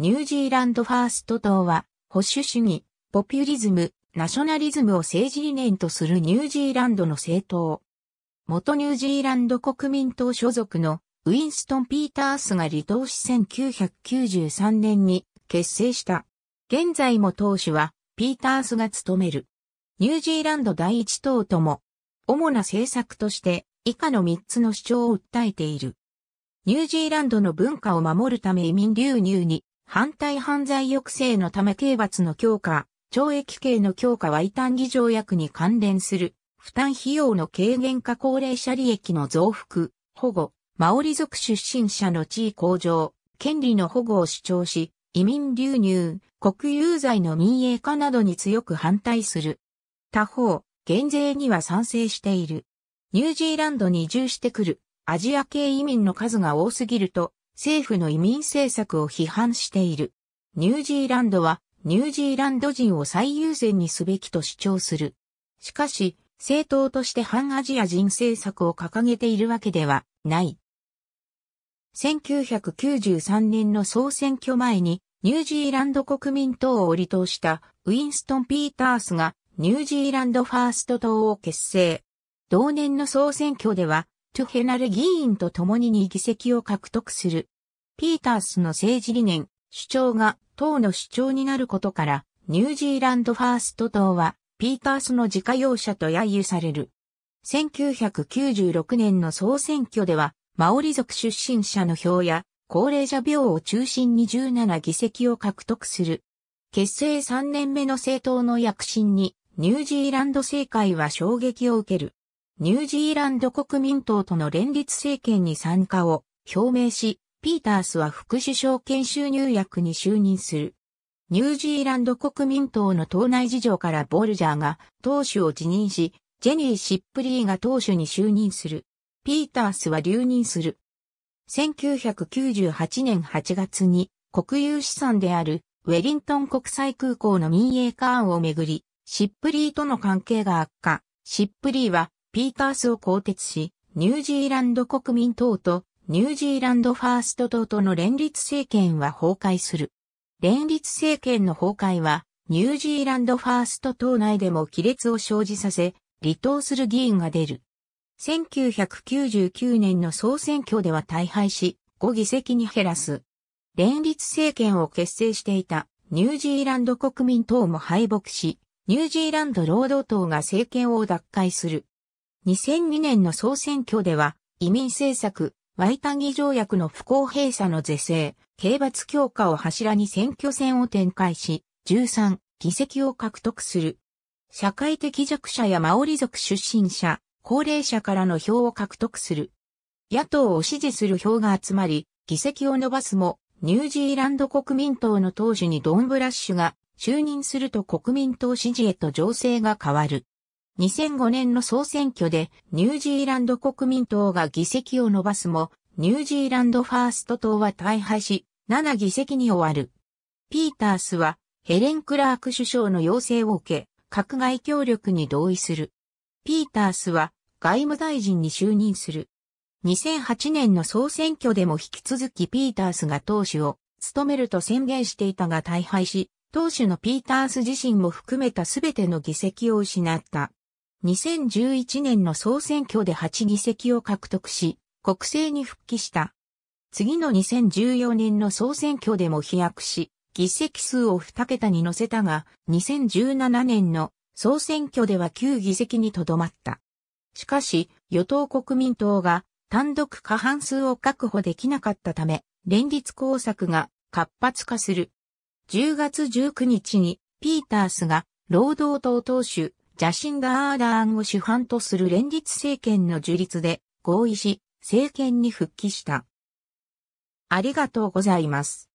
ニュージーランドファースト党は、保守主義、ポピュリズム、ナショナリズムを政治理念とするニュージーランドの政党。元ニュージーランド国民党所属のウィンストン・ピータースが離党し1993年に結成した。現在も党首はピータースが務める。ニュージーランド第一党とも、主な政策として以下の3つの主張を訴えている。ニュージーランドの文化を守るため移民流入に反対犯罪抑制のため刑罰の強化、懲役刑の強化は異端議条約に関連する、負担費用の軽減化高齢者利益の増幅、保護、マオリ族出身者の地位向上、権利の保護を主張し、移民流入、国有罪の民営化などに強く反対する。他方、減税には賛成している。ニュージーランドに移住してくるアジア系移民の数が多すぎると政府の移民政策を批判している。ニュージーランドはニュージーランド人を最優先にすべきと主張する。しかし、政党として反アジア人政策を掲げているわけではない。1993年の総選挙前にニュージーランド国民党を離党したウィンストン・ピータースがニュージーランドファースト党を結成。同年の総選挙ではトゥヘナレ議員と共に2議席を獲得する。ピータースの政治理念、主張が党の主張になることから、ニュージーランドファースト党は、ピータースの自家用車と揶揄される。1996年の総選挙では、マオリ族出身者の票や、高齢者病を中心に17議席を獲得する。結成3年目の政党の躍進に、ニュージーランド政界は衝撃を受ける。ニュージーランド国民党との連立政権に参加を表明し、ピータースは副首相兼収入役に就任する。ニュージーランド国民党の党内事情からボルジャーが党首を辞任し、ジェニー・シップリーが党首に就任する。ピータースは留任する。1998年8月に国有資産であるウェリントン国際空港の民営化案をめぐり、シップリーとの関係が悪化。シップリーはピータースを更迭し、ニュージーランド国民党とニュージーランドファースト党との連立政権は崩壊する。連立政権の崩壊は、ニュージーランドファースト党内でも亀裂を生じさせ、離党する議員が出る。1999年の総選挙では大敗し、5議席に減らす。連立政権を結成していたニュージーランド国民党も敗北し、ニュージーランド労働党が政権を奪回する。2002年の総選挙では、移民政策、ワイタギ条約の不公平さの是正、刑罰強化を柱に選挙戦を展開し、13議席を獲得する。社会的弱者やマオリ族出身者、高齢者からの票を獲得する。野党を支持する票が集まり、議席を伸ばすも、ニュージーランド国民党の党首にドン・ブラッシュが就任すると国民党支持へと情勢が変わる。2005年の総選挙でニュージーランド国民党が議席を伸ばすも、ニュージーランドファースト党は大敗し、7議席に終わる。ピータースはヘレン・クラーク首相の要請を受け、閣外協力に同意する。ピータースは外務大臣に就任する。2008年の総選挙でも引き続きピータースが党首を務めると宣言していたが大敗し、党首のピータース自身も含めた全ての議席を失った。2011年の総選挙で8議席を獲得し、国政に復帰した。次の2014年の総選挙でも飛躍し、議席数を2桁に乗せたが、2017年の総選挙では9議席にとどまった。しかし、与党国民党が単独過半数を確保できなかったため、連立工作が活発化する。10月19日に、ピータースが労働党党首、ジャシンダアーダーンを主犯とする連立政権の樹立で合意し、政権に復帰した。ありがとうございます。